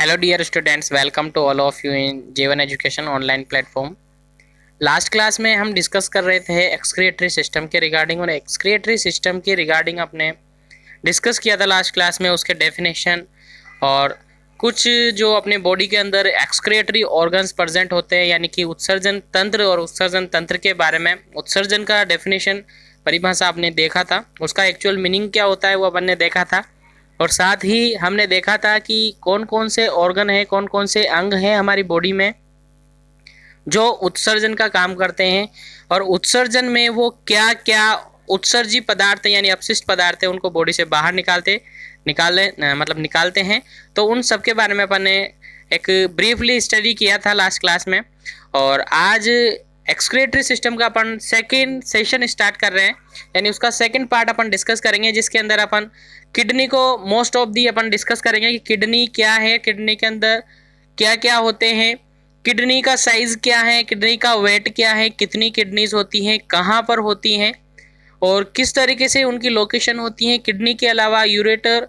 hello dear students welcome to all of you in Jeevan education online platform last class में हम discuss कर रहे थे एक्सक्रिएटरी सिस्टम के रिगार्डिंग और एक्सक्रिएटरी सिस्टम के रिगार्डिंग अपने डिस्कस किया था लास्ट क्लास में उसके डेफिनेशन और कुछ जो अपने बॉडी के अंदर एक्सक्रिएटरी ऑर्गन्स प्रजेंट होते हैं यानी कि उत्सर्जन तंत्र और उत्सर्जन तंत्र के बारे में उत्सर्जन का डेफिनेशन परिभाषा आपने देखा था उसका एक्चुअल मीनिंग क्या होता है वो अपन ने देखा था और साथ ही हमने देखा था कि कौन कौन से ऑर्गन है कौन कौन से अंग हैं हमारी बॉडी में जो उत्सर्जन का काम करते हैं और उत्सर्जन में वो क्या क्या उत्सर्जी पदार्थ यानी अपशिष्ट पदार्थ उनको बॉडी से बाहर निकालते निकाले मतलब निकालते हैं तो उन सब के बारे में अपन ने एक ब्रीफली स्टडी किया था लास्ट क्लास में और आज एक्सक्रेटरी सिस्टम का अपन सेकेंड सेशन स्टार्ट कर रहे हैं यानी उसका सेकेंड पार्ट अपन डिस्कस करेंगे जिसके अंदर अपन किडनी को मोस्ट ऑफ दी अपन डिस्कस करेंगे कि किडनी क्या है किडनी के अंदर क्या क्या होते हैं किडनी का साइज क्या है किडनी का वेट क्या है कितनी किडनीज होती हैं कहाँ पर होती हैं और किस तरीके से उनकी लोकेशन होती है किडनी के अलावा यूरेटर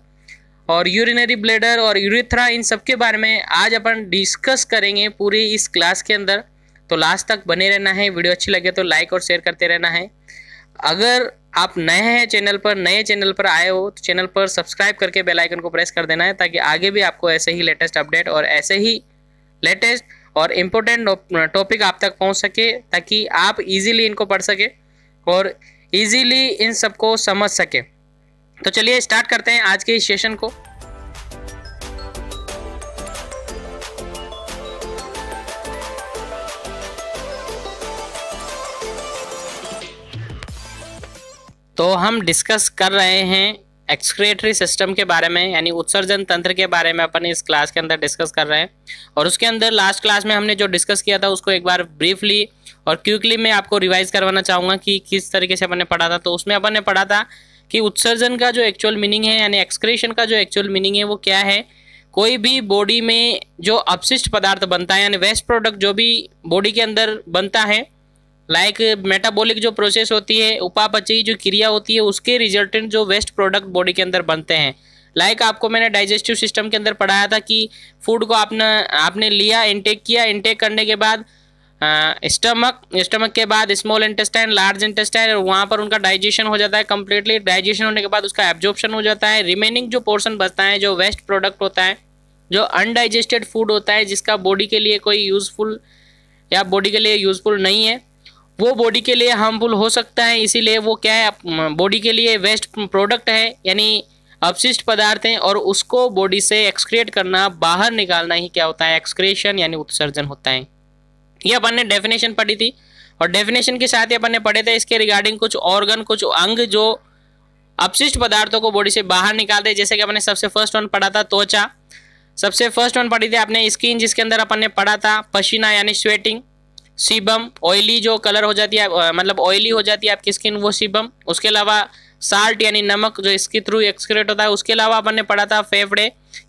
और यूरिनरी ब्लेडर और यूरिथ्रा इन सब के बारे में आज अपन डिस्कस करेंगे पूरी इस क्लास के अंदर तो लास्ट तक बने रहना है वीडियो अच्छी लगे तो लाइक और शेयर करते रहना है अगर आप नए हैं चैनल पर नए चैनल पर आए हो तो चैनल पर सब्सक्राइब करके बेल आइकन को प्रेस कर देना है ताकि आगे भी आपको ऐसे ही लेटेस्ट अपडेट और ऐसे ही लेटेस्ट और इम्पोर्टेंट टॉपिक आप तक पहुंच सके ताकि आप इजीली इनको पढ़ सके और इजीली इन सबको समझ सके तो चलिए स्टार्ट करते हैं आज के इस सेशन को तो हम डिस्कस कर रहे हैं एक्सक्रेटरी सिस्टम के बारे में यानी उत्सर्जन तंत्र के बारे में अपन इस क्लास के अंदर डिस्कस कर रहे हैं और उसके अंदर लास्ट क्लास में हमने जो डिस्कस किया था उसको एक बार ब्रीफली और क्विकली मैं आपको रिवाइज करवाना चाहूँगा कि किस तरीके से अपन ने पढ़ा था तो उसमें अपन ने पढ़ा था कि उत्सर्जन का जो एक्चुअल मीनिंग है यानी एक्सक्रेशन का जो एक्चुअल मीनिंग है वो क्या है कोई भी बॉडी में जो अपशिष्ट पदार्थ बनता है यानी वेस्ट प्रोडक्ट जो भी बॉडी के अंदर बनता है लाइक मेटाबॉलिक जो प्रोसेस होती है उपापचयी जो क्रिया होती है उसके रिजल्टेंट जो वेस्ट प्रोडक्ट बॉडी के अंदर बनते हैं लाइक like आपको मैंने डाइजेस्टिव सिस्टम के अंदर पढ़ाया था कि फूड को आपने आपने लिया इनटेक किया इनटेक करने के बाद स्टमक स्टमक के बाद स्मॉल इंटेस्टाइन लार्ज इंटेस्टाइन और वहाँ पर उनका डाइजेशन हो जाता है कम्प्लीटली डाइजेशन होने के बाद उसका एब्जॉर्प्शन हो जाता है रिमेनिंग जो पोर्सन बचता है जो वेस्ट प्रोडक्ट होता है जो अनडाइजेस्टेड फूड होता है जिसका बॉडी के लिए कोई यूज़फुल या बॉडी के लिए यूज़फुल नहीं है वो बॉडी के लिए हार्मफुल हो सकता है इसीलिए वो क्या है बॉडी के लिए वेस्ट प्रोडक्ट है यानी अपशिष्ट पदार्थ हैं और उसको बॉडी से एक्सक्रिएट करना बाहर निकालना ही क्या होता है एक्सक्रेशन यानी उत्सर्जन होता है ये अपन ने डेफिनेशन पढ़ी थी और डेफिनेशन के साथ ही अपन ने पढ़े थे इसके रिगार्डिंग कुछ ऑर्गन कुछ अंग जो अपशिष्ट पदार्थों को बॉडी से बाहर निकालते हैं जैसे कि अपने सबसे फर्स्ट वन पढ़ा था त्वचा सबसे फर्स्ट वन पढ़ी थी आपने स्किन जिसके अंदर अपन ने पढ़ा था पसीना यानी स्वेटिंग सीबम ऑयली जो कलर हो जाती है मतलब ऑयली हो जाती है आपकी स्किन वो सीबम उसके अलावा साल्ट यानी नमक जो इसके थ्रू एक्सक्रेट होता है उसके अलावा अपन ने पढ़ा था फेफड़े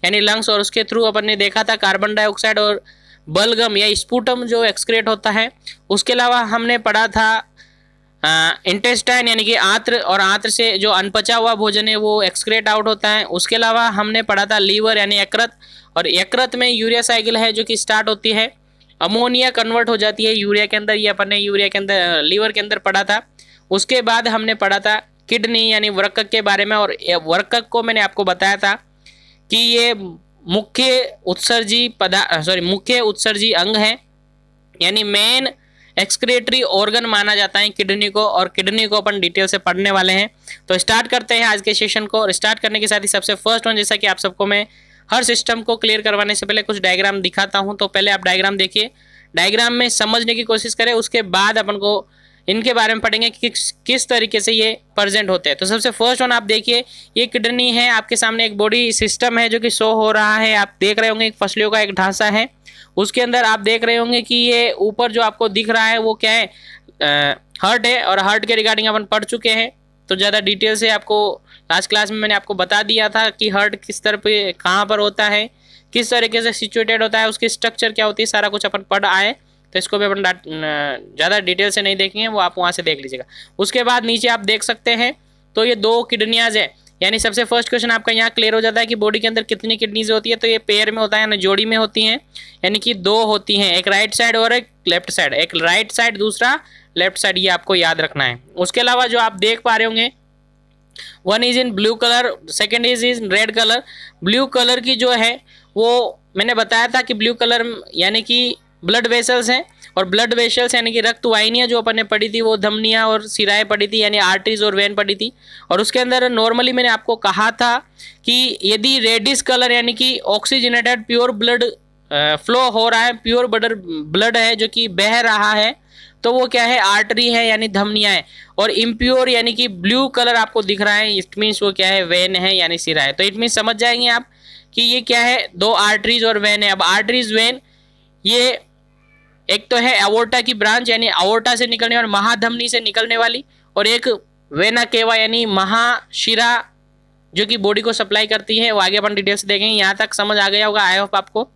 यानी लंग्स और उसके थ्रू अपन ने देखा था कार्बन डाइऑक्साइड और बलगम या स्पूटम जो एक्सक्रेट होता है उसके अलावा हमने पढ़ा था इंटेस्टाइन यानी कि आंत्र और आंत्र से जो अनपचा हुआ भोजन है वो एक्सक्रेट आउट होता है उसके अलावा हमने पढ़ा था लीवर यानी यकृत और यकृत में यूरिया साइकिल है जो कि स्टार्ट होती है अमोनिया कन्वर्ट हो जाती है यूरिया के अंदर ये अपन ने यूरिया के अंदर लीवर के अंदर पढ़ा था उसके बाद हमने पढ़ा था किडनी यानी वर्कक के बारे में और वर्कक को मैंने आपको बताया था कि ये मुख्य उत्सर्जी पदा सॉरी मुख्य उत्सर्जी अंग है यानी मेन एक्सक्रेटरी ऑर्गन माना जाता है किडनी को और किडनी को अपन डिटेल से पढ़ने वाले हैं तो स्टार्ट करते हैं आज के सेशन को और स्टार्ट करने के साथ ही सबसे फर्स्ट वन जैसा कि आप सबको मैं हर सिस्टम को क्लियर करवाने से पहले कुछ डायग्राम दिखाता हूँ तो पहले आप डायग्राम देखिए डायग्राम में समझने की कोशिश करें उसके बाद अपन को इनके बारे में पढ़ेंगे कि किस तरीके से ये प्रेजेंट होते हैं तो सबसे फर्स्ट वन आप देखिए ये किडनी है आपके सामने एक बॉडी सिस्टम है जो कि शो हो रहा है आप देख रहे होंगे एक फसलियों का एक ढांचा है उसके अंदर आप देख रहे होंगे कि ये ऊपर जो आपको दिख रहा है वो क्या है हर्ट है और हर्ट के रिगार्डिंग अपन पढ़ चुके हैं तो ज़्यादा डिटेल से आपको लास्ट क्लास में मैंने आपको बता दिया था कि हर्ट किस तरह पे कहाँ पर होता है किस तरीके से सिचुएटेड होता है उसकी स्ट्रक्चर क्या होती है सारा कुछ अपन पढ़ आए तो इसको भी अपन ज़्यादा डिटेल से नहीं देखेंगे वो आप वहाँ से देख लीजिएगा उसके बाद नीचे आप देख सकते हैं तो ये दो किडनियाज है यानी सबसे फर्स्ट क्वेश्चन आपका यहाँ क्लियर हो जाता है कि बॉडी के अंदर कितनी किडनीज होती है तो ये पेयर में होता है यानी जोड़ी में होती हैं यानी कि दो होती हैं एक राइट साइड और एक लेफ्ट साइड एक राइट साइड दूसरा लेफ्ट साइड ये आपको याद रखना है उसके अलावा जो आप देख पा रहे होंगे one is in blue colour second is in red colour blue colour की जो है वो मैंने बताया था कि ब्लू कलर यानी कि ब्लड वेसल्स हैं और ब्लड वेसल्स यानी कि रक्त वाहिनियाँ जो अपन ने पढ़ी थी वो धमनियाँ और सिराएँ पड़ी थी यानी आर्टरीज और वेन पड़ी थी और उसके अंदर नॉर्मली मैंने आपको कहा था कि यदि रेडिस कलर यानी कि ऑक्सीजनेटेड प्योर ब्लड फ्लो हो रहा है प्योर ब्लड ब्लड है जो कि बह रहा है तो वो क्या है आर्टरी है यानी धमनिया है और इम्प्योर यानी कि ब्लू कलर आपको दिख रहा है इट मीन्स वो क्या है वेन है यानी सिरा है तो इट मीन्स समझ जाएंगे आप कि ये क्या है दो आर्टरीज और वेन है अब आर्टरीज वेन ये एक तो है एवोटा की ब्रांच यानी अवोटा से निकलने वाली महाधमनी से निकलने वाली और एक वेना केवा यानी महाशिरा जो कि बॉडी को सप्लाई करती है वो आगे अपन डिटेल्स देखेंगे यहाँ तक समझ आ गया होगा आई होप आपको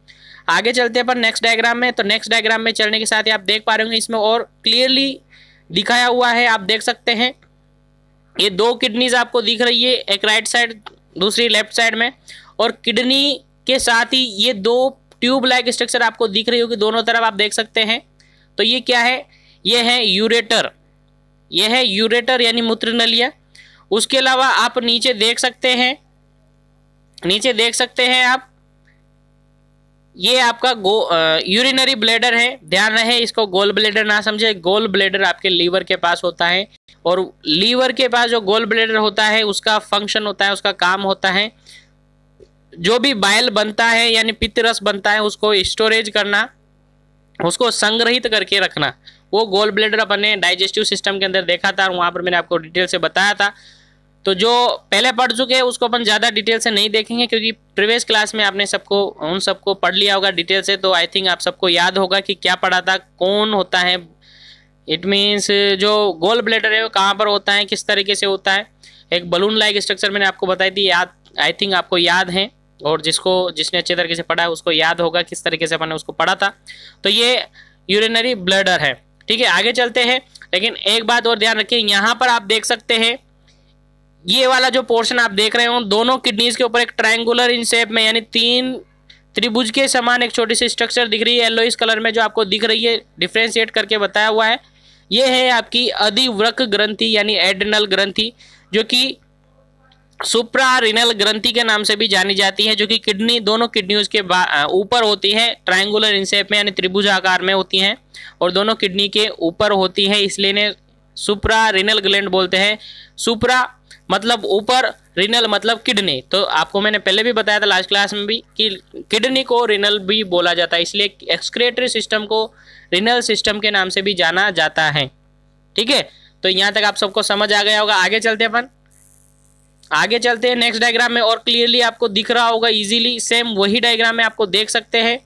आगे चलते हैं पर नेक्स्ट डायग्राम में तो नेक्स्ट डायग्राम में चलने के साथ ही आप देख पा रहे होंगे इसमें और क्लियरली दिखाया हुआ है आप देख सकते हैं ये दो किडनीज आपको दिख रही है एक राइट साइड दूसरी लेफ्ट साइड में और किडनी के साथ ही ये दो ट्यूब लाइक स्ट्रक्चर आपको दिख रही होगी दोनों तरफ आप देख सकते हैं तो ये क्या है ये है यूरेटर ये है यूरेटर यानी मूत्र नलिया उसके अलावा आप नीचे देख सकते हैं नीचे देख सकते हैं आप ये आपका गो यूरिनरी ब्लेडर है ध्यान रहे इसको गोल ब्लेडर ना समझे गोल ब्लेडर आपके लीवर के पास होता है और लीवर के पास जो गोल ब्लेडर होता है उसका फंक्शन होता है उसका काम होता है जो भी बाइल बनता है यानी रस बनता है उसको स्टोरेज करना उसको संग्रहित करके रखना वो गोल ब्लेडर अपने डाइजेस्टिव सिस्टम के अंदर देखा था वहाँ पर मैंने आपको डिटेल से बताया था तो जो पहले पढ़ चुके हैं उसको अपन ज़्यादा डिटेल से नहीं देखेंगे क्योंकि प्रीवियस क्लास में आपने सबको उन सबको पढ़ लिया होगा डिटेल से तो आई थिंक आप सबको याद होगा कि क्या पढ़ा था कौन होता है इट मीन्स जो गोल ब्लेडर है वो कहाँ पर होता है किस तरीके से होता है एक बलून लाइक स्ट्रक्चर मैंने आपको बताई थी याद आई थिंक आपको याद है और जिसको जिसने अच्छे तरीके से पढ़ा है उसको याद होगा किस तरीके से अपन ने उसको पढ़ा था तो ये यूरिनरी ब्लडर है ठीक है आगे चलते हैं लेकिन एक बात और ध्यान रखिए यहाँ पर आप देख सकते हैं ये वाला जो पोर्शन आप देख रहे हो दोनों किडनीज के ऊपर एक ट्रायंगुलर इन शेप में यानी तीन त्रिभुज के समान एक छोटी सी स्ट्रक्चर दिख रही है येलो इस कलर में जो आपको दिख रही है डिफ्रेंशिएट करके बताया हुआ है ये है आपकी अधिव्रक ग्रंथि यानी एडनल ग्रंथि जो कि सुप्रा रिनल ग्रंथि के नाम से भी जानी जाती है जो कि किडनी दोनों किडनीज के ऊपर होती है ट्राइंगुलर इनसेप में यानी त्रिभुज आकार में होती हैं और दोनों किडनी के ऊपर होती है इसलिए इन्हें सुप्रा रिनल ग्लैंड बोलते हैं सुप्रा मतलब ऊपर रिनल मतलब किडनी तो आपको मैंने पहले भी बताया था लास्ट क्लास में भी कि किडनी को रिनल भी बोला जाता है इसलिए एक्सक्रेटरी सिस्टम को रिनल सिस्टम के नाम से भी जाना जाता है ठीक है तो यहाँ तक आप सबको समझ आ गया होगा आगे चलते अपन आगे चलते हैं नेक्स्ट डायग्राम में और क्लियरली आपको दिख रहा होगा इजीली सेम वही डायग्राम में आपको देख सकते हैं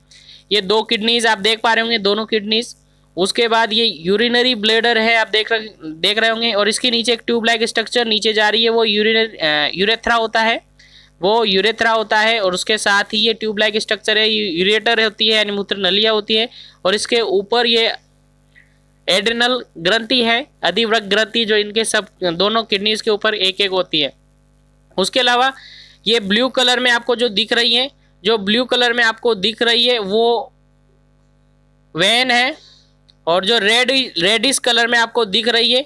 ये दो किडनीज आप देख पा रहे होंगे दोनों किडनीज उसके बाद ये यूरिनरी ब्लेडर है आप देख रहे देख रहे होंगे और इसके नीचे एक ट्यूबलाइक स्ट्रक्चर नीचे जा रही है वो यूरिनरी यूरेथ्रा होता है वो यूरेथ्रा होता है और उसके साथ ही ये ट्यूबलाइक स्ट्रक्चर है यूरेटर होती है यानी मूत्र नलिया होती है और इसके ऊपर ये एड्रिनल ग्रंथि है अधिवृक ग्रंथि जो इनके सब दोनों किडनीज के ऊपर एक एक होती है उसके अलावा ये ब्लू कलर में आपको जो दिख रही है जो ब्लू कलर में आपको दिख रही है वो वैन है और जो रेड रेडिस कलर में आपको दिख रही है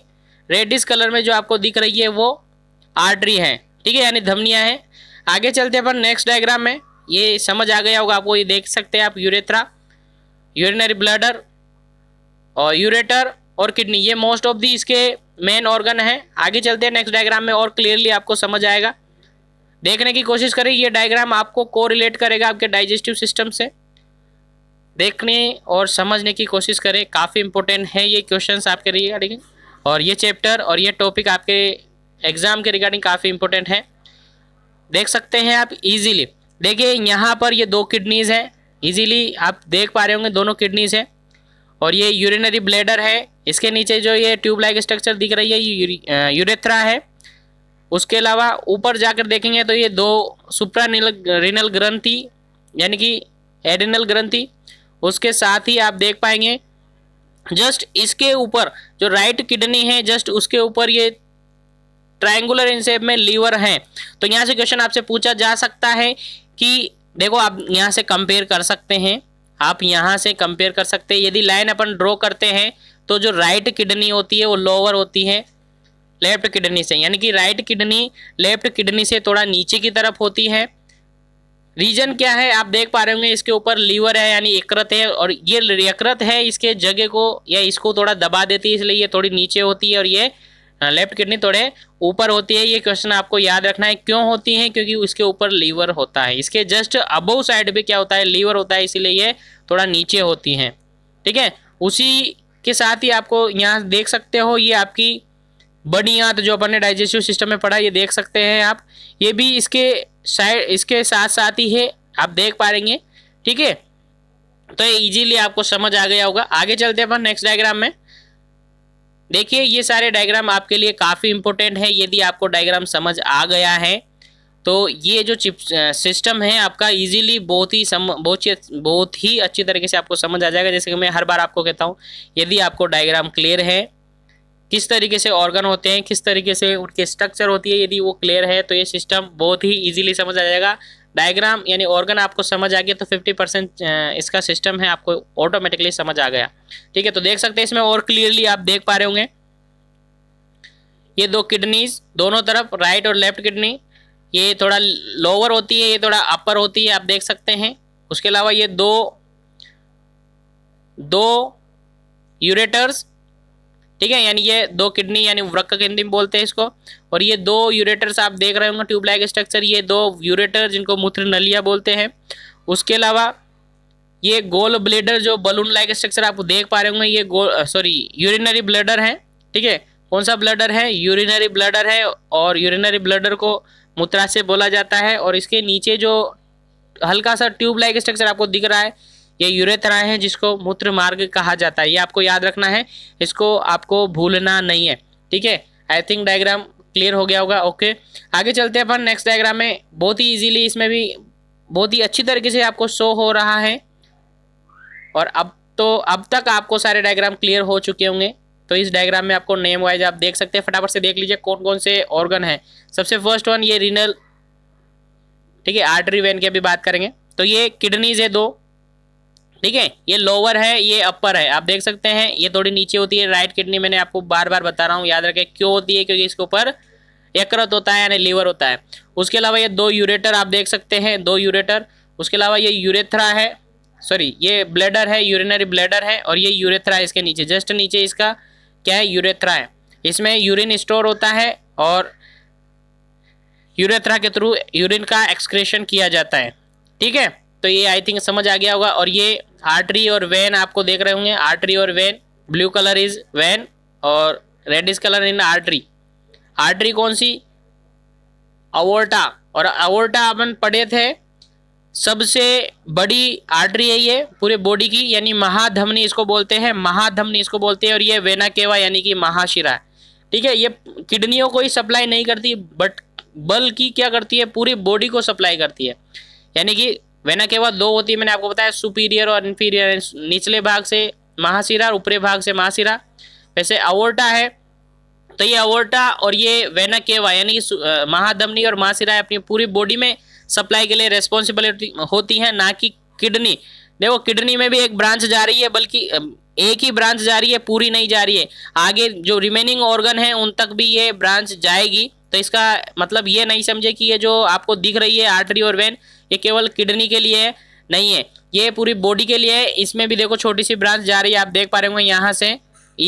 रेडिस कलर में जो आपको दिख रही है वो आर्टरी है ठीक है यानी धमनियाँ हैं आगे चलते अपन नेक्स्ट डायग्राम में ये समझ आ गया होगा आपको ये देख सकते हैं आप यूरेथ्रा यूरिनरी ब्लडर और यूरेटर और किडनी ये मोस्ट ऑफ दी इसके मेन ऑर्गन है आगे चलते हैं नेक्स्ट डायग्राम में और क्लियरली आपको समझ आएगा देखने की कोशिश करें ये डायग्राम आपको कोरिलेट करेगा आपके डाइजेस्टिव सिस्टम से देखने और समझने की कोशिश करें काफ़ी इम्पोर्टेंट है ये क्वेश्चन आपके रिगार्डिंग और ये चैप्टर और ये टॉपिक आपके एग्ज़ाम के रिगार्डिंग काफ़ी इम्पोर्टेंट है देख सकते हैं आप इजीली देखिए यहाँ पर ये दो किडनीज़ हैं इजीली आप देख पा रहे होंगे दोनों किडनीज़ हैं और ये यूरिनरी ब्लेडर है इसके नीचे जो ये ट्यूब लाइक स्ट्रक्चर दिख रही है ये यूरेथ्रा है उसके अलावा ऊपर जाकर देखेंगे तो ये दो सुप्रा रिनल ग्रंथी यानी कि एडिनल ग्रंथी उसके साथ ही आप देख पाएंगे जस्ट इसके ऊपर जो राइट किडनी है जस्ट उसके ऊपर ये ट्रायंगुलर इन शेप में लीवर है तो यहाँ से क्वेश्चन आपसे पूछा जा सकता है कि देखो आप यहाँ से कंपेयर कर सकते हैं आप यहाँ से कंपेयर कर सकते हैं यदि लाइन अपन ड्रॉ करते हैं तो जो राइट किडनी होती है वो लोअर होती है लेफ्ट किडनी से यानी कि राइट किडनी लेफ्ट किडनी से थोड़ा नीचे की तरफ होती है रीजन क्या है आप देख पा रहे होंगे इसके ऊपर लीवर है यानी एकरत है और ये एकरत है इसके जगह को या इसको थोड़ा दबा देती है इसलिए ये थोड़ी नीचे होती है और ये लेफ्ट हाँ, किडनी थोड़े ऊपर होती है ये क्वेश्चन आपको याद रखना है क्यों होती है क्योंकि उसके ऊपर लीवर होता है इसके जस्ट अबो साइड भी क्या होता है लीवर होता है इसीलिए ये थोड़ा नीचे होती है ठीक है उसी के साथ ही आपको यहाँ देख सकते हो ये आपकी बड़ी आंत जो अपन ने डाइजेस्टिव सिस्टम में पढ़ा ये देख सकते हैं आप ये भी इसके साइड इसके साथ साथ ही है आप देख पा रहेंगे ठीक है तो इजीली आपको समझ आ गया होगा आगे चलते हैं अपन नेक्स्ट डायग्राम में देखिए ये सारे डायग्राम आपके लिए काफ़ी इंपॉर्टेंट है यदि आपको डायग्राम समझ आ गया है तो ये जो चिप सिस्टम है आपका इजीली बहुत ही सम बहुत ही बहुत ही अच्छी तरीके से आपको समझ आ जाएगा जैसे कि मैं हर बार आपको कहता हूँ यदि आपको डायग्राम क्लियर है किस तरीके से ऑर्गन होते हैं किस तरीके से उनके स्ट्रक्चर होती है यदि वो क्लियर है तो ये सिस्टम बहुत ही इजीली समझ आ जाएगा डायग्राम यानी ऑर्गन आपको समझ आ गया तो 50 परसेंट इसका सिस्टम है आपको ऑटोमेटिकली समझ आ गया ठीक है तो देख सकते हैं इसमें और क्लियरली आप देख पा रहे होंगे ये दो किडनीज दोनों तरफ राइट और लेफ्ट किडनी ये थोड़ा लोअर होती है ये थोड़ा अपर होती है आप देख सकते हैं उसके अलावा ये दो दो यूरेटर्स ठीक है यानी ये दो किडनी यानी वृक्क किडनी बोलते हैं इसको और ये दो यूरेटर्स आप देख रहे होंगे ट्यूबलाइक स्ट्रक्चर ये दो यूरेटर जिनको मूत्र नलिया बोलते हैं उसके अलावा ये गोल ब्लेडर जो बलून लाइक स्ट्रक्चर आप देख पा रहे होंगे ये गोल सॉरी यूरिनरी ब्लडर है ठीक है कौन सा ब्लडर है यूरिनरी ब्लडर है और यूरिनरी ब्लडर को मूत्राशय बोला जाता है और इसके नीचे जो हल्का सा ट्यूब लाइक स्ट्रक्चर आपको दिख रहा है ये यूरेथ्रा है जिसको मूत्र मार्ग कहा जाता है ये आपको याद रखना है इसको आपको भूलना नहीं है ठीक है आई थिंक डायग्राम क्लियर हो गया होगा ओके आगे चलते हैं अपन नेक्स्ट डायग्राम में बहुत ही इजीली इसमें भी बहुत ही अच्छी तरीके से आपको शो हो रहा है और अब तो अब तक आपको सारे डायग्राम क्लियर हो चुके होंगे तो इस डायग्राम में आपको नेम वाइज आप देख सकते हैं फटाफट से देख लीजिए कौन कौन से ऑर्गन है सबसे फर्स्ट वन ये रिनल ठीक है आर्टरी वेन की अभी बात करेंगे तो ये किडनीज है दो ठीक है ये लोअर है ये अपर है आप देख सकते हैं ये थोड़ी नीचे होती है राइट किडनी मैंने आपको बार बार बता रहा हूँ याद रखें क्यों होती है क्योंकि इसके ऊपर यकृत होता है यानी लीवर होता है उसके अलावा ये दो यूरेटर आप देख सकते हैं दो यूरेटर उसके अलावा ये यूरेथ्रा है सॉरी ये ब्लेडर है यूरिनरी ब्लेडर है और ये यूरेथ्रा है इसके नीचे जस्ट नीचे इसका क्या है यूरेथ्रा है इसमें यूरिन स्टोर होता है और यूरेथ्रा के थ्रू यूरिन का एक्सक्रेशन किया जाता है ठीक है तो ये आई थिंक समझ आ गया होगा और ये आर्टरी और वैन आपको देख रहे होंगे आर्टरी और vein blue colour is vein और red is colour in artery artery कौन सी अवोल्टा और अवोल्टा अपन पढ़े थे सबसे बड़ी आर्टरी है ये पूरे बॉडी की यानी महाधमनी इसको बोलते हैं महाधमनी इसको बोलते हैं और ये वेना केवा यानी कि महाशिरा ठीक है ये किडनियों को ही सप्लाई नहीं करती बट बल्कि क्या करती है पूरी बॉडी को सप्लाई करती है यानी कि वेना के बाद दो होती है मैंने आपको बताया सुपीरियर और इन्फीरियर निचले भाग से महाशिरा और ऊपरे भाग से महाशिरा वैसे अवोर्टा है तो ये अवोर्टा और ये वेना केवा यानी महाधमनी और महाशिरा अपनी पूरी बॉडी में सप्लाई के लिए रेस्पॉन्सिबिलिटी होती है ना कि किडनी देखो किडनी में भी एक ब्रांच जा रही है बल्कि एक ही ब्रांच जा रही है पूरी नहीं जा रही है आगे जो रिमेनिंग ऑर्गन है उन तक भी ये ब्रांच जाएगी तो इसका मतलब ये नहीं समझे कि ये जो आपको दिख रही है आर्टरी और वेन ये केवल किडनी के लिए नहीं है ये पूरी बॉडी के लिए है इसमें भी देखो छोटी सी ब्रांच जा रही है आप देख पा रहे होंगे यहाँ से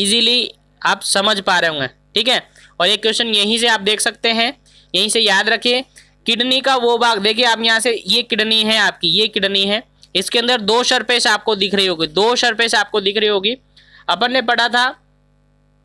ईजिली आप समझ पा रहे होंगे ठीक है और ये क्वेश्चन यहीं से आप देख सकते हैं यहीं से याद रखिए किडनी का वो भाग देखिए आप यहाँ से ये किडनी है आपकी ये किडनी है इसके अंदर दो सरपेश आपको दिख रही होगी दो सरपेश आपको दिख रही होगी अपन ने पढ़ा था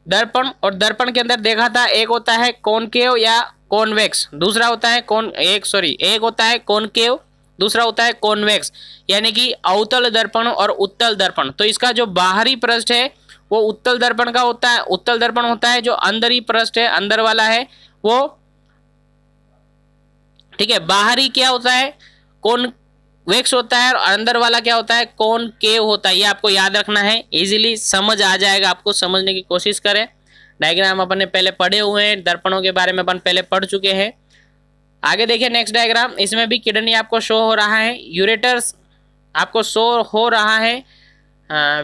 दर्पण और दर्पण के अंदर देखा था एक होता है कौन या कॉन्वेक्स दूसरा होता है कौन एक सॉरी एक होता है कॉनकेव दूसरा होता है कॉन्वेक्स यानी कि अवतल दर्पण और उत्तल दर्पण तो इसका जो बाहरी पृष्ठ है वो उत्तल दर्पण का होता है उत्तल दर्पण होता है जो अंदर ही पृष्ठ है अंदर वाला है वो ठीक है बाहरी क्या होता है कौन वेक्स होता है और अंदर वाला क्या होता है कौन केव होता है ये आपको याद रखना है इजीली समझ आ जाएगा आपको समझने की कोशिश करें डायग्राम अपन ने पहले पढ़े हुए हैं दर्पणों के बारे में अपन पहले पढ़ चुके हैं आगे देखिए नेक्स्ट डायग्राम इसमें भी किडनी आपको शो हो रहा है यूरेटर्स आपको शो हो रहा है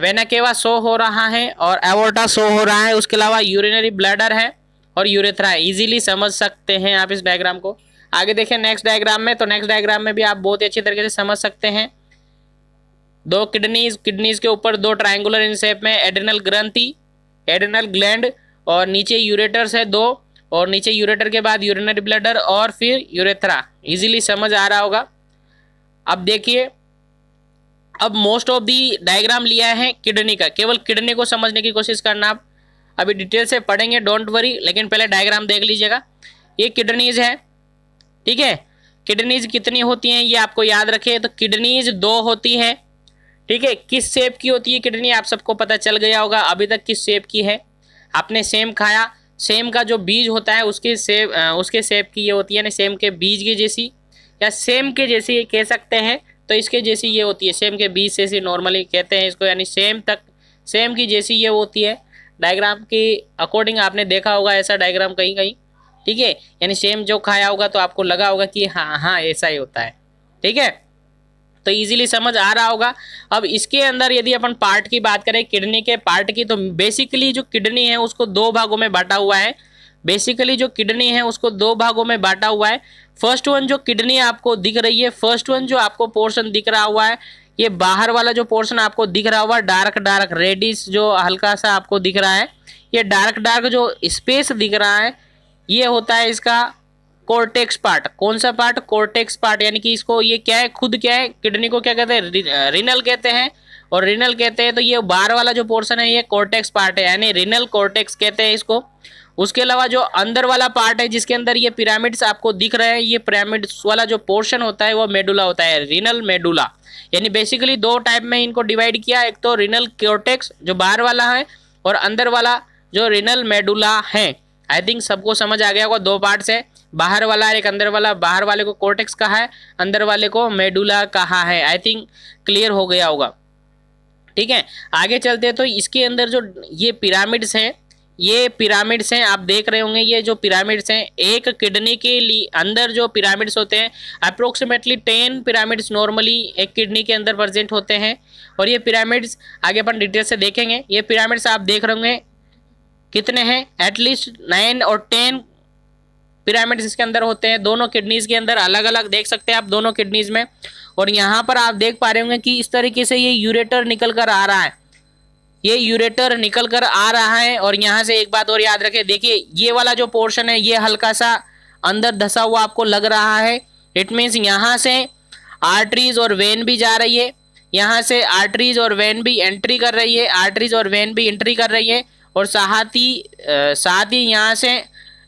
वेनाकेवा शो हो रहा है और एवोटा शो हो रहा है उसके अलावा यूरिनरी ब्लडर है और यूरेथ्रा है इजीली समझ सकते हैं आप इस डायग्राम को आगे देखिए नेक्स्ट डायग्राम में तो नेक्स्ट डायग्राम में भी आप बहुत ही अच्छी तरीके से समझ सकते हैं दो किडनीज किडनीज के ऊपर दो ट्राइंगुलर इन शेप में एडिनल ग्रंथी एडिनल ग्लैंड और नीचे यूरेटर्स है दो और नीचे यूरेटर के बाद यूरिनरी ब्लडर और फिर यूरेथ्रा इजीली समझ आ रहा होगा अब देखिए अब मोस्ट ऑफ दी डायग्राम लिया है किडनी का केवल किडनी को समझने की कोशिश करना आप अभी डिटेल से पढ़ेंगे डोंट वरी लेकिन पहले डायग्राम देख लीजिएगा ये किडनीज है ठीक है किडनीज कितनी होती हैं ये आपको याद रखे तो किडनीज दो होती हैं ठीक है किस शेप की होती है किडनी आप सबको पता चल गया होगा अभी तक किस शेप की है आपने सेम खाया सेम का जो बीज होता है उसके सेब उसके सेब की ये होती है ना सेम के बीज की जैसी या सेम के जैसी कह सकते हैं तो इसके जैसी ये होती है सेम के बीज से नॉर्मली कहते हैं इसको यानी सेम तक सेम की जैसी ये होती है डायग्राम की अकॉर्डिंग आपने देखा होगा ऐसा डायग्राम कहीं कहीं ठीक है यानी सेम जो खाया होगा तो आपको लगा होगा कि हाँ हाँ ऐसा ही होता है ठीक है तो इजीली समझ आ रहा होगा अब इसके अंदर यदि अपन पार्ट की बात करें किडनी के पार्ट की तो बेसिकली जो किडनी है उसको दो भागों में बांटा हुआ है बेसिकली जो किडनी है उसको दो भागों में बांटा हुआ है फर्स्ट वन जो किडनी आपको दिख रही है फर्स्ट वन जो आपको पोर्शन दिख रहा हुआ है ये बाहर वाला जो पोर्शन आपको दिख रहा हुआ डार्क डार्क रेडिस जो हल्का सा आपको दिख रहा है ये डार्क डार्क जो स्पेस दिख रहा है ये होता है इसका कोर्टेक्स पार्ट कौन सा पार्ट कोर्टेक्स पार्ट यानी कि इसको ये क्या है खुद क्या है किडनी को क्या कहते हैं रिनल कहते हैं और रिनल कहते हैं तो ये बाहर वाला जो पोर्शन है ये कोर्टेक्स पार्ट है यानी रिनल कोर्टेक्स कहते हैं इसको उसके अलावा जो अंदर वाला पार्ट है जिसके अंदर ये पिरामिड्स आपको दिख रहे हैं ये पिरामिड्स वाला जो पोर्शन होता है वो मेडुला होता है रिनल मेडुला यानी बेसिकली दो टाइप में इनको डिवाइड किया एक तो रिनल कोर्टेक्स जो बाहर वाला है और अंदर वाला जो रिनल मेडुला है आई थिंक सबको समझ आ गया होगा दो पार्ट्स है बाहर वाला और एक अंदर वाला बाहर वाले को कोर्टेक्स कहा है अंदर वाले को मेडुला कहा है आई थिंक क्लियर हो गया होगा ठीक है आगे चलते हैं तो इसके अंदर जो ये पिरामिड्स हैं ये पिरामिड्स हैं आप देख रहे होंगे ये जो पिरामिड्स हैं एक किडनी के लिए अंदर जो पिरामिड्स होते हैं अप्रोक्सीमेटली टेन पिरामिड्स नॉर्मली एक किडनी के अंदर प्रजेंट होते हैं और ये पिरामिड्स आगे अपन डिटेल से देखेंगे ये पिरामिड्स आप देख रहे होंगे कितने हैं एटलीस्ट नाइन और टेन पिरामिड्स इसके अंदर होते हैं दोनों किडनीज के अंदर अलग अलग देख सकते हैं आप दोनों किडनीज में और यहाँ पर आप देख पा रहे होंगे कि इस तरीके से ये यूरेटर निकल कर आ रहा है ये यूरेटर निकल कर आ रहा है और यहाँ से एक बात और याद रखें देखिए ये वाला जो पोर्शन है ये हल्का सा अंदर धसा हुआ आपको लग रहा है इट मीन्स यहाँ से आर्टरीज और वेन भी जा रही है यहाँ से आर्टरीज और वेन भी एंट्री कर रही है आर्टरीज और वेन भी एंट्री कर रही है और साथ ही साथ ही यहाँ से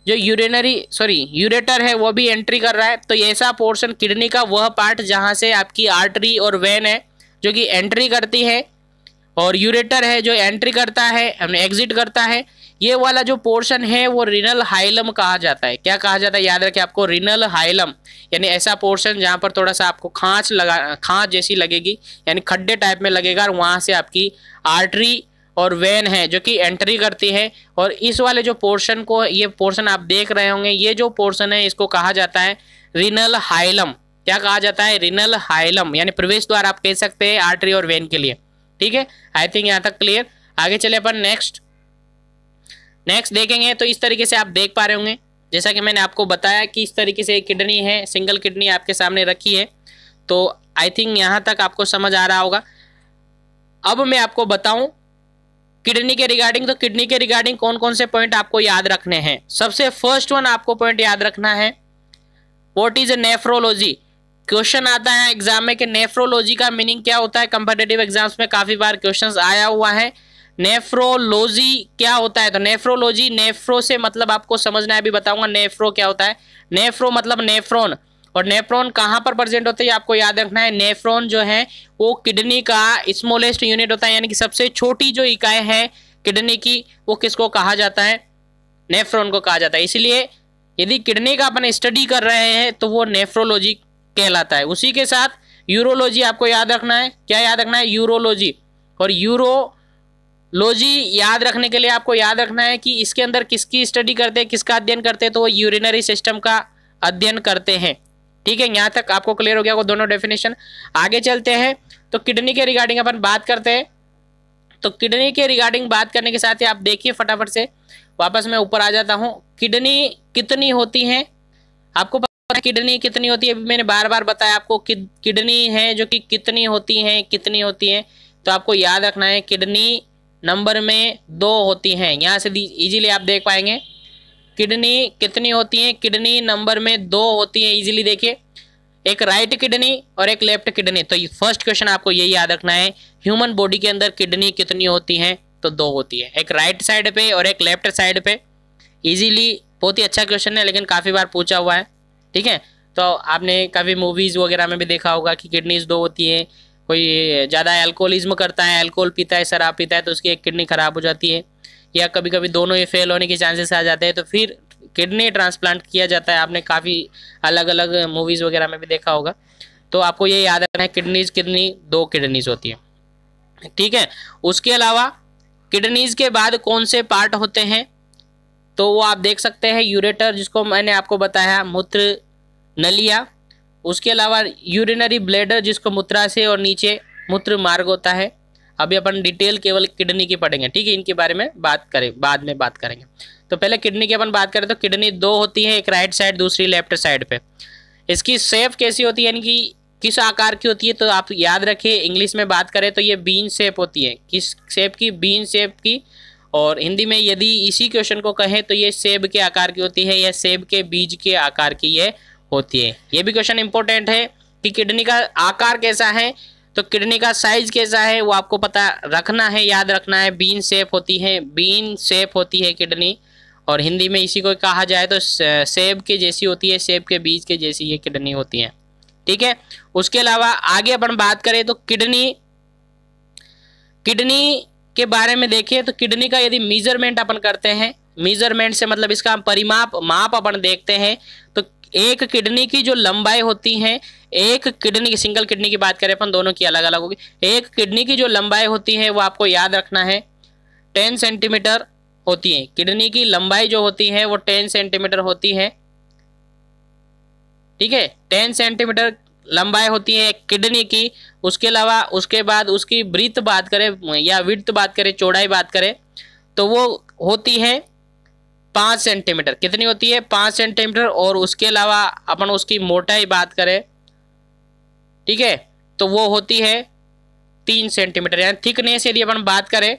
जो यूरिनरी सॉरी यूरेटर है वो भी एंट्री कर रहा है तो ऐसा पोर्शन किडनी का वह पार्ट जहाँ से आपकी आर्टरी और वेन है जो कि एंट्री करती है और यूरेटर है जो एंट्री करता है हमने एग्जिट करता है ये वाला जो पोर्शन है वो रिनल हाइलम कहा जाता है क्या कहा जाता है याद रखें आपको रिनल हाइलम यानी ऐसा पोर्शन जहाँ पर थोड़ा सा आपको खाँच लगा खाँच जैसी लगेगी यानी खड्डे टाइप में लगेगा और वहाँ से आपकी आर्टरी और वैन है जो कि एंट्री करती है और इस वाले जो पोर्शन को ये पोर्शन आप देख रहे होंगे ये जो पोर्शन है इसको कहा जाता है रिनल हाइलम क्या कहा जाता है रिनल हाइलम यानी प्रवेश द्वार आप कह सकते हैं आर्टरी और वेन के लिए ठीक है आई थिंक यहाँ तक क्लियर आगे चले अपन नेक्स्ट नेक्स्ट देखेंगे तो इस तरीके से आप देख पा रहे होंगे जैसा कि मैंने आपको बताया कि इस तरीके से किडनी है सिंगल किडनी आपके सामने रखी है तो आई थिंक यहाँ तक आपको समझ आ रहा होगा अब मैं आपको बताऊं किडनी के रिगार्डिंग तो किडनी के रिगार्डिंग कौन कौन से पॉइंट आपको याद रखने हैं सबसे फर्स्ट वन आपको पॉइंट याद रखना है what is a nephrology question आता है एग्जाम में कि नेफ्रोलॉजी का मीनिंग क्या होता है कंपेटेटिव एग्जाम्स में काफी बार क्वेश्चन आया हुआ है नेफ्रोलॉजी क्या होता है तो नेफ्रोलॉजी नेफ्रो से मतलब आपको समझना है अभी बताऊंगा नेफ्रो क्या होता है नेफ्रो मतलब नेफ्रोन और नेफ्रॉन कहाँ पर प्रेजेंट होते हैं आपको याद रखना है नेफ्रॉन जो है वो किडनी का स्मॉलेस्ट यूनिट होता है यानी कि सबसे छोटी जो इकाई है किडनी की वो किसको कहा जाता है नेफ्रॉन को कहा जाता है इसलिए यदि किडनी का अपन स्टडी कर रहे हैं तो वो नेफ्रोलॉजी कहलाता है उसी के साथ यूरोलॉजी आपको याद रखना है क्या याद रखना है यूरोलॉजी और यूरोलॉजी याद रखने के लिए आपको याद रखना है कि इसके अंदर किसकी स्टडी करते हैं किसका अध्ययन करते हैं तो वो यूरिनरी सिस्टम का अध्ययन करते हैं ठीक है यहाँ तक आपको क्लियर हो गया वो दोनों डेफिनेशन आगे चलते हैं तो किडनी के रिगार्डिंग अपन बात करते हैं तो किडनी के रिगार्डिंग बात करने के साथ ही आप देखिए फटाफट से वापस मैं ऊपर आ जाता हूँ किडनी कितनी होती है आपको पता है किडनी कितनी होती है मैंने बार बार बताया आपको किडनी है जो कि कितनी होती है कितनी होती है तो आपको याद रखना है किडनी नंबर में दो होती हैं यहाँ से इजीली आप देख पाएंगे किडनी कितनी होती हैं किडनी नंबर में दो होती हैं इजीली देखिए एक राइट किडनी और एक लेफ्ट किडनी तो फर्स्ट क्वेश्चन आपको ये याद रखना है ह्यूमन बॉडी के अंदर किडनी कितनी होती हैं तो दो होती है एक राइट साइड पे और एक लेफ्ट साइड पे इजीली बहुत ही अच्छा क्वेश्चन है लेकिन काफ़ी बार पूछा हुआ है ठीक है तो आपने काफ़ी मूवीज़ वगैरह में भी देखा होगा कि किडनीज दो होती हैं कोई ज़्यादा एल्कोहलिज्म करता है एल्कोहल पीता है शराब पीता है तो उसकी एक किडनी ख़राब हो जाती है या कभी कभी दोनों ही फेल होने के चांसेस आ जाते हैं तो फिर किडनी ट्रांसप्लांट किया जाता है आपने काफ़ी अलग अलग मूवीज़ वगैरह में भी देखा होगा तो आपको ये याद रखना है किडनीज कितनी दो किडनीज होती है ठीक है उसके अलावा किडनीज के बाद कौन से पार्ट होते हैं तो वो आप देख सकते हैं यूरेटर जिसको मैंने आपको बताया मूत्र नलिया उसके अलावा यूरिनरी ब्लेडर जिसको मूत्रा से और नीचे मूत्र मार्ग होता है अभी अपन डिटेल केवल किडनी की पढ़ेंगे ठीक है इनके बारे में बात करें बाद में बात करेंगे तो पहले किडनी की अपन बात करें तो किडनी दो होती है एक राइट साइड दूसरी लेफ्ट साइड पे इसकी सेफ कैसी होती है यानी कि किस आकार की होती है तो आप याद रखिए इंग्लिश में बात करें तो ये बीन सेप होती है किस सेप की बीन सेप की और हिंदी में यदि इसी क्वेश्चन को कहें तो ये सेब के आकार की होती है या सेब के बीज के आकार की ये होती है ये भी क्वेश्चन इंपॉर्टेंट है कि किडनी का आकार कैसा है तो किडनी का साइज कैसा है वो आपको पता रखना है याद रखना है बीन सेप होती है बीन सेप होती है किडनी और हिंदी में इसी को कहा जाए तो सेब के जैसी होती है सेब के बीज के जैसी ये किडनी होती है ठीक है उसके अलावा आगे अपन बात करें तो किडनी किडनी के बारे में देखें तो किडनी का यदि मेजरमेंट अपन करते हैं मेजरमेंट से मतलब इसका हम परिमाप माप अपन देखते हैं तो एक किडनी की जो लंबाई होती है एक किडनी की सिंगल किडनी की बात करें अपन दोनों की अलग अलग होगी एक किडनी की जो लंबाई होती है वो आपको याद रखना है टेन सेंटीमीटर होती है किडनी की लंबाई जो होती है वो टेन सेंटीमीटर होती है ठीक है टेन सेंटीमीटर लंबाई होती है किडनी की उसके अलावा उसके बाद उसकी ब्रीथ बात करें या विथ बात करें चौड़ाई बात करें तो वो होती है पाँच सेंटीमीटर कितनी होती है पाँच सेंटीमीटर और उसके अलावा अपन उसकी मोटाई बात करें ठीक है तो वो होती है तीन सेंटीमीटर यानी थिकनेस यदि अपन बात करें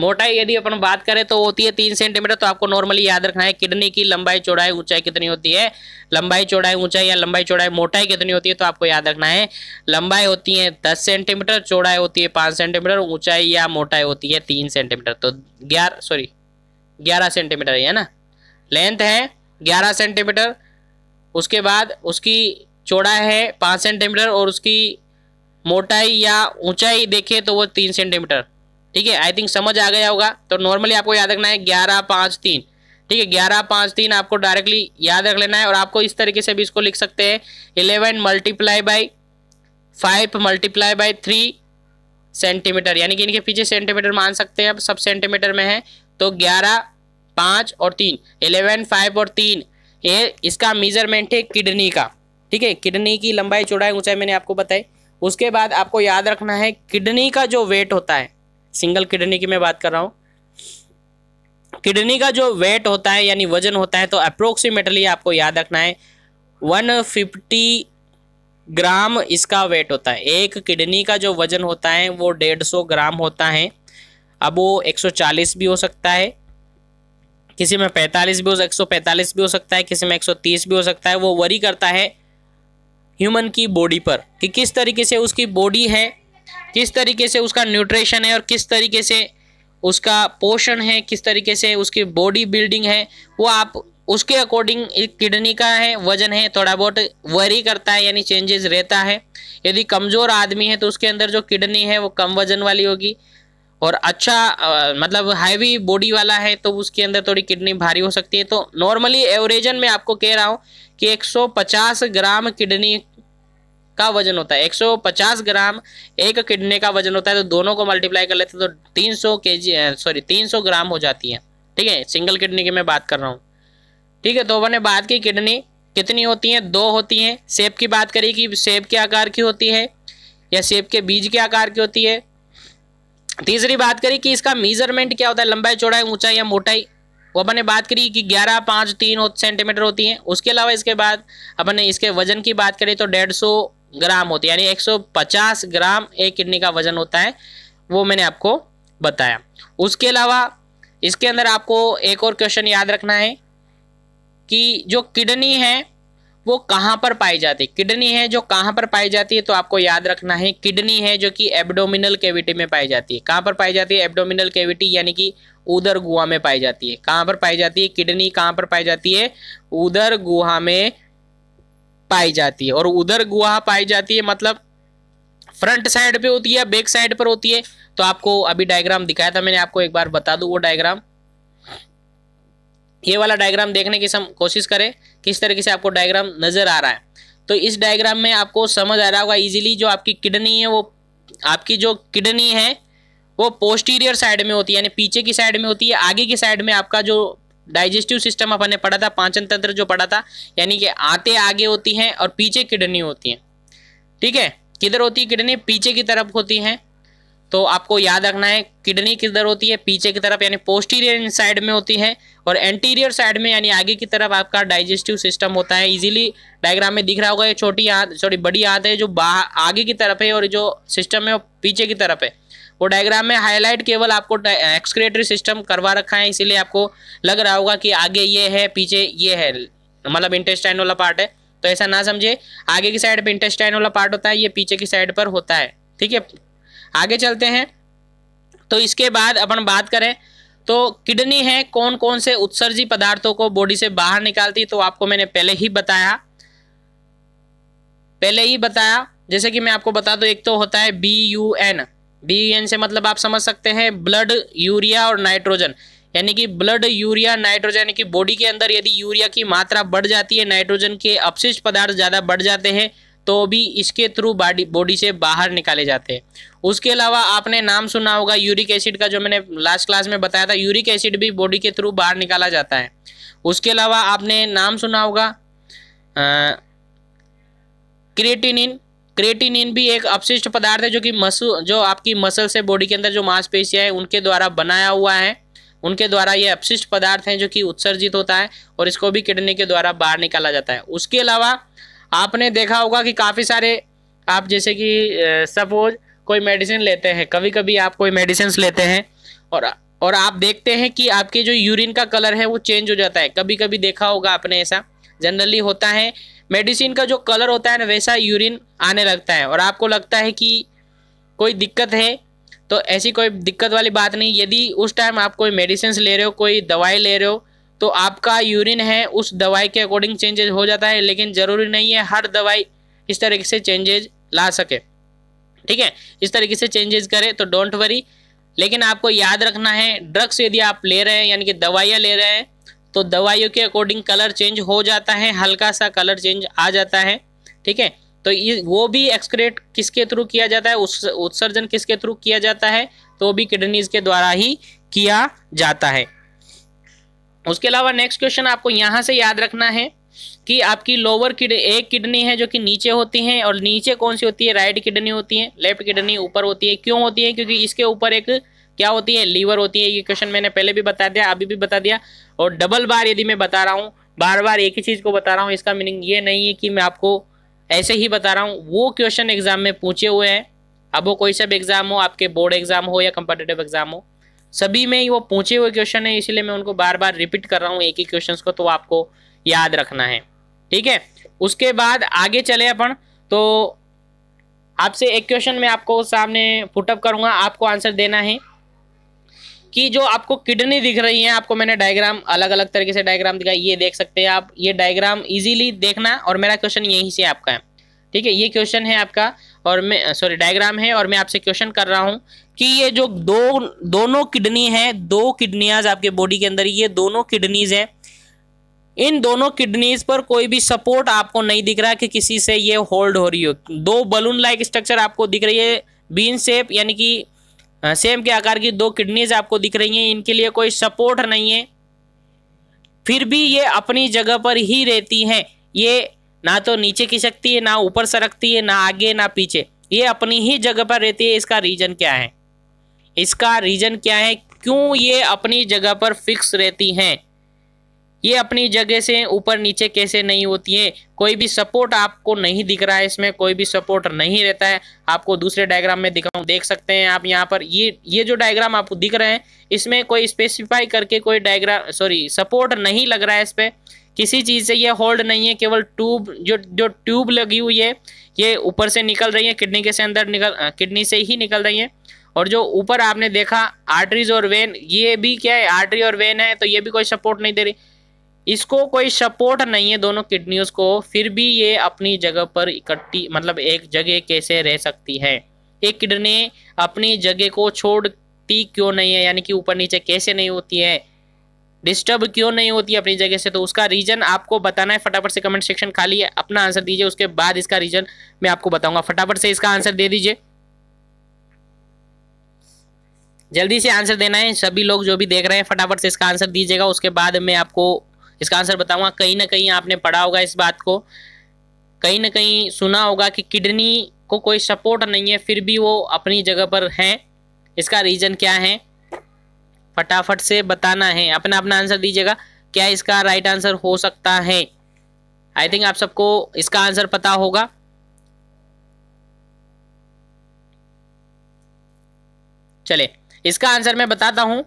मोटाई यदि अपन बात करें तो होती है तीन सेंटीमीटर तो आपको नॉर्मली याद रखना है किडनी की लंबाई चौड़ाई ऊंचाई कितनी होती है लंबाई चौड़ाई ऊंचाई या लंबाई चौड़ाई मोटाई कितनी होती है तो आपको याद रखना है लंबाई होती है दस सेंटीमीटर चौड़ाई होती है पाँच सेंटीमीटर ऊंचाई या मोटाई होती है तीन सेंटीमीटर तो ग्यारह सॉरी ग्यारह सेंटीमीटर है ना लेंथ है ग्यारह सेंटीमीटर उसके बाद उसकी चौड़ा है पाँच सेंटीमीटर और उसकी मोटाई या ऊंचाई देखे तो वो तीन सेंटीमीटर ठीक है आई थिंक समझ आ गया होगा तो नॉर्मली आपको याद रखना है ग्यारह पाँच तीन ठीक है ग्यारह पाँच तीन आपको डायरेक्टली याद रख लेना है और आपको इस तरीके से भी इसको लिख सकते हैं eleven multiply by five multiply by three centimetre यानी कि इनके पीछे सेंटीमीटर मान सकते हैं अब सब सेंटीमीटर में है तो ग्यारह पाँच और तीन इलेवन फाइव और तीन ये इसका मेजरमेंट है किडनी का ठीक है किडनी की लंबाई चौड़ाई ऊंचाई मैंने आपको बताई उसके बाद आपको याद रखना है किडनी का जो वेट होता है सिंगल किडनी की मैं बात कर रहा हूँ किडनी का जो वेट होता है यानी वजन होता है तो अप्रोक्सीमेटली आपको याद रखना है 150 ग्राम इसका वेट होता है एक किडनी का जो वजन होता है वो 150 ग्राम होता है अब वो 140 भी हो सकता है किसी में 45 भी हो एक सौ भी हो सकता है किसी में 130 भी हो सकता है वो वरी करता है ह्यूमन की बॉडी पर कि किस तरीके से उसकी बॉडी है किस तरीके से उसका न्यूट्रिशन है और किस तरीके से उसका पोषण है किस तरीके से उसकी बॉडी बिल्डिंग है वो आप उसके अकॉर्डिंग किडनी का है वजन है थोड़ा बहुत वरी करता है यानी चेंजेस रहता है यदि कमज़ोर आदमी है तो उसके अंदर जो किडनी है वो कम वजन वाली होगी और अच्छा आ, मतलब हैवी बॉडी वाला है तो उसके अंदर थोड़ी किडनी भारी हो सकती है तो नॉर्मली एवरेजन में आपको कह रहा हूँ कि 150 ग्राम किडनी का वजन होता है 150 ग्राम एक किडनी का वजन होता है तो दोनों को मल्टीप्लाई कर लेते तो 300 सौ के जी सॉरी 300 ग्राम हो जाती है ठीक है सिंगल किडनी की मैं बात कर रहा हूँ ठीक है तो मैंने बात की किडनी कितनी होती हैं दो होती हैं सेब की बात करी कि सेब के आकार की होती है या सेब के बीज के आकार की होती है तीसरी बात करी कि इसका मेजरमेंट क्या होता है लंबाई चौड़ाई ऊंचाई या मोटाई वो अपन ने बात करी कि 11 पाँच तीन सेंटीमीटर होती है उसके अलावा इसके बाद अपन ने इसके वजन की बात करें तो 150 ग्राम होती है यानी 150 ग्राम एक किडनी का वजन होता है वो मैंने आपको बताया उसके अलावा इसके अंदर आपको एक और क्वेश्चन याद रखना है कि जो किडनी है वो कहाँ पर पाई जाती है किडनी है जो कहाँ पर पाई जाती है तो आपको याद रखना है किडनी है जो कि एब्डोमिनल केविटी में पाई जाती है कहाँ पर पाई जाती है एब्डोमिनल केविटी यानी कि उधर गुहा में पाई जाती है कहाँ पर पाई जाती है किडनी कहाँ पर पाई जाती है उधर गुहा में पाई जाती है और उधर गुहा पाई जाती है मतलब फ्रंट साइड पर होती है बैक साइड पर होती है तो आपको अभी डायग्राम दिखाया था मैंने आपको एक बार बता दू वो डायग्राम ये वाला डायग्राम देखने की सम कोशिश करें किस तरीके से आपको डायग्राम नज़र आ रहा है तो इस डायग्राम में आपको समझ आ रहा होगा इजीली जो आपकी किडनी है वो आपकी जो किडनी है वो पोस्टीरियर साइड में होती है यानी पीछे की साइड में होती है आगे की साइड में आपका जो डाइजेस्टिव सिस्टम अपन ने पढ़ा था पाचन तंत्र जो पढ़ा था यानी कि आते आगे होती हैं और पीछे किडनी होती है ठीक है किधर होती है किडनी पीछे की तरफ होती है तो आपको याद रखना है किडनी किधर होती है पीछे की तरफ यानी पोस्टीरियर साइड में होती है और एंटीरियर साइड में यानी आगे की तरफ आपका डाइजेस्टिव सिस्टम होता है इजीली डायग्राम में दिख रहा होगा ये छोटी आंत सॉरी बड़ी आंत है जो आगे की तरफ है और जो सिस्टम है वो पीछे की तरफ है वो डायग्राम में हाईलाइट केवल आपको एक्सक्रेटरी सिस्टम करवा रखा है इसीलिए आपको लग रहा होगा कि आगे ये है पीछे ये है मतलब इंटेस्टाइन वाला पार्ट है तो ऐसा ना समझे आगे की साइड पर इंटेस्टाइन वाला पार्ट होता है ये पीछे की साइड पर होता है ठीक है आगे चलते हैं तो इसके बाद अपन बात करें तो किडनी है कौन कौन से उत्सर्जी पदार्थों को बॉडी से बाहर निकालती तो आपको मैंने पहले ही बताया पहले ही बताया जैसे कि मैं आपको बता दो एक तो होता है B U N B U N से मतलब आप समझ सकते हैं ब्लड यूरिया और नाइट्रोजन यानी कि ब्लड यूरिया नाइट्रोजन यानी कि बॉडी के अंदर यदि यूरिया की मात्रा बढ़ जाती है नाइट्रोजन के अपशिष्ट पदार्थ ज़्यादा बढ़ जाते हैं तो भी इसके थ्रू बॉडी बॉडी से बाहर निकाले जाते हैं उसके अलावा आपने नाम सुना होगा यूरिक एसिड का जो मैंने लास्ट क्लास में बताया था यूरिक एसिड भी बॉडी के थ्रू बाहर निकाला जाता है उसके अलावा आपने नाम सुना होगा क्रिएटिनिन क्रेटिनिन भी एक अपशिष्ट पदार्थ है जो कि मसू जो आपकी मसल से बॉडी के अंदर जो मांसपेशियां हैं उनके द्वारा बनाया हुआ है उनके द्वारा ये अपशिष्ट पदार्थ हैं जो कि उत्सर्जित होता है और इसको भी किडनी के द्वारा बाहर निकाला जाता है उसके अलावा आपने देखा होगा कि काफ़ी सारे आप जैसे कि सपोज कोई मेडिसिन लेते हैं कभी कभी आप कोई मेडिसिन लेते हैं और और आप देखते हैं कि आपके जो यूरिन का कलर है वो चेंज हो जाता है कभी कभी देखा होगा आपने ऐसा जनरली होता है मेडिसिन का जो कलर होता है ना वैसा यूरिन आने लगता है और आपको लगता है कि कोई दिक्कत है तो ऐसी कोई दिक्कत वाली बात नहीं यदि उस टाइम आप कोई मेडिसिन ले रहे हो कोई दवाई ले रहे हो तो आपका यूरिन है उस दवाई के अकॉर्डिंग चेंजेज हो जाता है लेकिन ज़रूरी नहीं है हर दवाई इस तरीके से चेंजेज ला सके ठीक है इस तरीके से चेंजेस करें तो डोंट वरी लेकिन आपको याद रखना है ड्रग्स यदि आप ले रहे हैं यानी कि दवाइयाँ ले रहे हैं तो दवाइयों के अकॉर्डिंग कलर चेंज हो जाता है हल्का सा कलर चेंज आ जाता है ठीक है तो वो भी एक्सक्रेट किसके थ्रू किया जाता है उस उत्सर्जन किसके थ्रू किया जाता है तो वो भी किडनीज के द्वारा ही किया जाता है उसके अलावा नेक्स्ट क्वेश्चन आपको यहाँ से याद रखना है कि आपकी लोअर किड एक किडनी है जो कि नीचे होती है और नीचे कौन सी होती है राइट किडनी होती है लेफ्ट किडनी ऊपर होती है क्यों होती है क्योंकि इसके ऊपर एक क्या होती है लीवर होती है ये क्वेश्चन मैंने पहले भी बता दिया अभी भी बता दिया और डबल बार यदि मैं बता रहा हूँ बार बार एक ही चीज़ को बता रहा हूँ इसका मीनिंग ये नहीं है कि मैं आपको ऐसे ही बता रहा हूँ वो क्वेश्चन एग्जाम में पूछे हुए हैं अब वो कोई सा भी एग्जाम हो आपके बोर्ड एग्जाम हो या कंपिटेटिव एग्जाम हो सभी में वो पूछे हुए क्वेश्चन है इसलिए मैं उनको बार बार रिपीट कर रहा हूँ एक ही क्वेश्चन को तो आपको याद रखना है ठीक है उसके बाद आगे चले अपन तो आपसे एक क्वेश्चन मैं आपको सामने पुटअप करूंगा आपको आंसर देना है कि जो आपको किडनी दिख रही है आपको मैंने डायग्राम अलग अलग तरीके से डायग्राम दिखाई ये देख सकते हैं आप ये डायग्राम इजीली देखना और मेरा क्वेश्चन यहीं से आपका है ठीक है ये क्वेश्चन है आपका और मैं सॉरी डायग्राम है और मैं आपसे क्वेश्चन कर रहा हूँ कि ये जो दो दोनों किडनी है दो किडनियाज आपके बॉडी के अंदर ये दोनों किडनीज हैं इन दोनों किडनीज पर कोई भी सपोर्ट आपको नहीं दिख रहा कि किसी से ये होल्ड हो रही हो दो बलून लाइक स्ट्रक्चर आपको दिख रही है बीन सेप यानी कि सेम के आकार की दो किडनीज आपको दिख रही हैं इनके लिए कोई सपोर्ट नहीं है फिर भी ये अपनी जगह पर ही रहती हैं ये ना तो नीचे खिसकती है ना ऊपर सरकती है ना आगे ना पीछे ये अपनी ही जगह पर रहती है इसका रीजन क्या है इसका रीज़न क्या है क्यों ये अपनी जगह पर फिक्स रहती हैं ये अपनी जगह से ऊपर नीचे कैसे नहीं होती है कोई भी सपोर्ट आपको नहीं दिख रहा है इसमें कोई भी सपोर्ट नहीं रहता है आपको दूसरे डायग्राम में दिखाऊं देख सकते हैं आप यहाँ पर ये ये जो डायग्राम आपको दिख रहे हैं इसमें कोई स्पेसिफाई करके कोई डायग्राम सॉरी सपोर्ट नहीं लग रहा है इस पर किसी चीज़ से ये होल्ड नहीं है केवल ट्यूब जो जो ट्यूब लगी हुई है ये ऊपर से निकल रही है किडनी के से अंदर निकल किडनी से ही निकल रही है और जो ऊपर आपने देखा आर्टरीज और वेन ये भी क्या है आर्टरी और वेन है तो ये भी कोई सपोर्ट नहीं दे रही इसको कोई सपोर्ट नहीं है दोनों किडनीज को फिर भी ये अपनी जगह पर इकट्ठी मतलब एक जगह कैसे रह सकती है एक किडनी अपनी जगह को छोड़ती क्यों नहीं है यानी कि ऊपर नीचे कैसे नहीं होती है डिस्टर्ब क्यों नहीं होती अपनी जगह से तो उसका रीजन आपको बताना है फटाफट से कमेंट सेक्शन खाली है अपना आंसर दीजिए उसके बाद इसका रीजन मैं आपको बताऊंगा फटाफट से इसका आंसर दे दीजिए जल्दी से आंसर देना है सभी लोग जो भी देख रहे हैं फटाफट से इसका आंसर दीजिएगा उसके बाद मैं आपको इसका आंसर बताऊंगा कहीं ना कहीं आपने पढ़ा होगा इस बात को कहीं ना कहीं सुना होगा कि किडनी को कोई सपोर्ट नहीं है फिर भी वो अपनी जगह पर हैं इसका रीज़न क्या है फटाफट से बताना है अपना अपना आंसर दीजिएगा क्या इसका राइट आंसर हो सकता है आई थिंक आप सबको इसका आंसर पता होगा चले इसका आंसर मैं बताता हूँ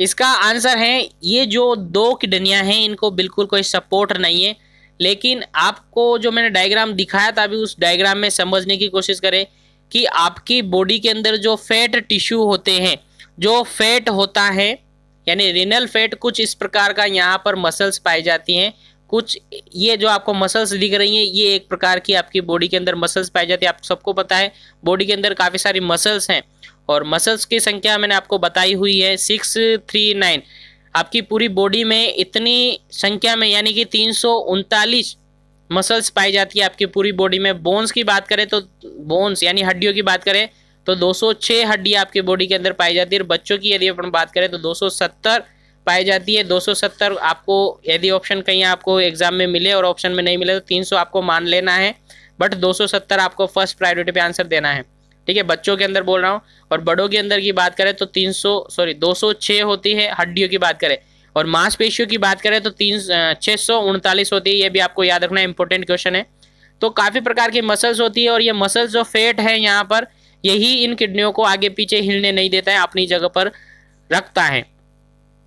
इसका आंसर है ये जो दो किडनियाँ हैं इनको बिल्कुल कोई सपोर्ट नहीं है लेकिन आपको जो मैंने डायग्राम दिखाया था अभी उस डायग्राम में समझने की कोशिश करें कि आपकी बॉडी के अंदर जो फैट टिश्यू होते हैं जो फैट होता है यानी रिनल फैट कुछ इस प्रकार का यहाँ पर मसल्स पाई जाती हैं कुछ ये जो आपको मसल्स दिख रही हैं ये एक प्रकार की आपकी बॉडी के अंदर मसल्स पाई जाती है आप सबको पता है बॉडी के अंदर काफ़ी सारी मसल्स हैं और मसल्स की संख्या मैंने आपको बताई हुई है सिक्स थ्री नाइन आपकी पूरी बॉडी में इतनी संख्या में यानी कि तीन सौ उनतालीस मसल्स पाई जाती है आपकी पूरी बॉडी में बोन्स की बात करें तो बोन्स यानी हड्डियों की बात करें तो दो सौ छः हड्डी आपकी बॉडी के अंदर पाई जाती है और बच्चों की यदि अपन बात करें तो दो सौ सत्तर पाई जाती है दो सौ सत्तर आपको यदि ऑप्शन कहीं आपको एग्जाम में मिले और ऑप्शन में नहीं मिले तो सौ आपको मान लेना है बट सत्तर आपको फर्स्ट प्रायोरिटी पे आंसर देना है ठीक है बच्चों के अंदर बोल रहा हूँ और बड़ों के अंदर की बात करें तो 300 सॉरी 206 होती है हड्डियों की बात करें और मांसपेशियों की बात करें तो तीन छः सौ उनतालीस होती है ये भी आपको याद रखना इंपॉर्टेंट क्वेश्चन है तो काफ़ी प्रकार की मसल्स होती है और ये मसल्स जो फेट है यहाँ पर यही इन किडनियों को आगे पीछे हिलने नहीं देता है अपनी जगह पर रखता है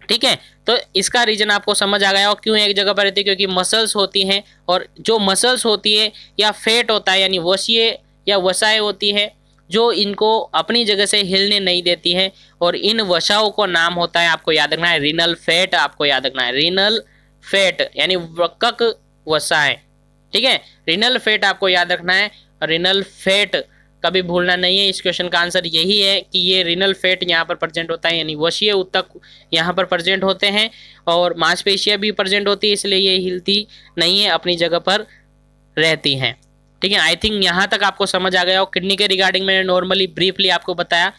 ठीक है तो इसका रीजन आपको समझ आ गया और क्यों एक जगह पर रहती है क्योंकि मसल्स होती हैं और जो मसल्स होती है या फेट होता है यानी वसीय या वसाए होती है जो इनको अपनी जगह से हिलने नहीं देती है और इन वसाओं को नाम होता है आपको याद रखना है रिनल फैट आपको याद रखना है रिनल फैट यानी वकक वसाएं ठीक है रिनल फैट आपको याद रखना है रिनल फैट कभी भूलना नहीं है इस क्वेश्चन का आंसर यही है कि ये रिनल फैट यहाँ पर प्रेजेंट होता है यानी वशीय उत्तक यहाँ पर प्रेजेंट होते हैं और मांसपेशियाँ भी प्रेजेंट होती है इसलिए ये हिलती नहीं है अपनी जगह पर रहती हैं ठीक है आई थिंक यहाँ तक आपको समझ आ गया और किडनी के रिगार्डिंग मैंने नॉर्मली ब्रीफली आपको बताया